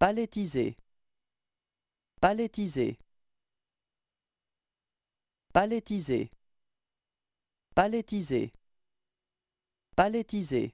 Palétiser, palétiser, palétiser, palétiser, palétiser.